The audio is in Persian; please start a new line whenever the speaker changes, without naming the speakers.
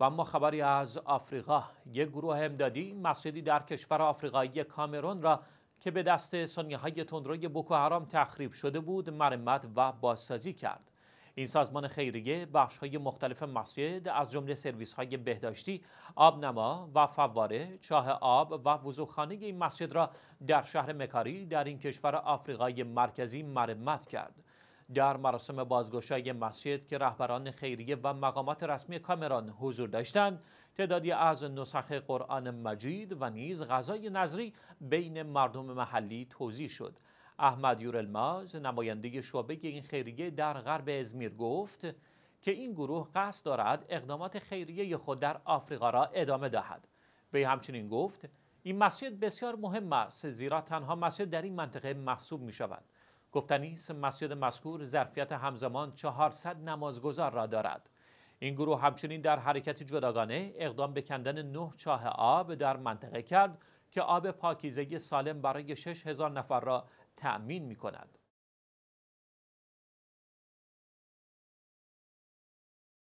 و اما خبری از آفریقا یک گروه امدادی مسجدی در کشور آفریقایی کامرون را که به دست سنیه های تندروی بوکو حرام تخریب شده بود مرمت و بازسازی کرد این سازمان خیریه بخش های مختلف مسجد از جمله سرویس های بهداشتی، آبنما و فواره، چاه آب و وضوخانه این مسجد را در شهر مکاری در این کشور آفریقای مرکزی مرمت کرد. در مراسم بازگشای مسجد که رهبران خیریه و مقامات رسمی کامران حضور داشتند تعدادی از نسخ قرآن مجید و نیز غذای نظری بین مردم محلی توضیح شد احمد یورلماز نماینده شعبه این خیریه در غرب ازمیر گفت که این گروه قصد دارد اقدامات خیریه خود در آفریقا را ادامه دهد وی همچنین گفت این مسجد بسیار مهم است زیرا تنها مسجد در این منطقه محسوب می شود گفتنی است مسجد مذکور ظرفیت همزمان 400 نمازگزار را دارد این گروه همچنین در حرکت جداگانه اقدام به کندن نه چاه آب در منطقه کرد که آب پاکیزگی سالم برای 6000 نفر را تأمین می کند.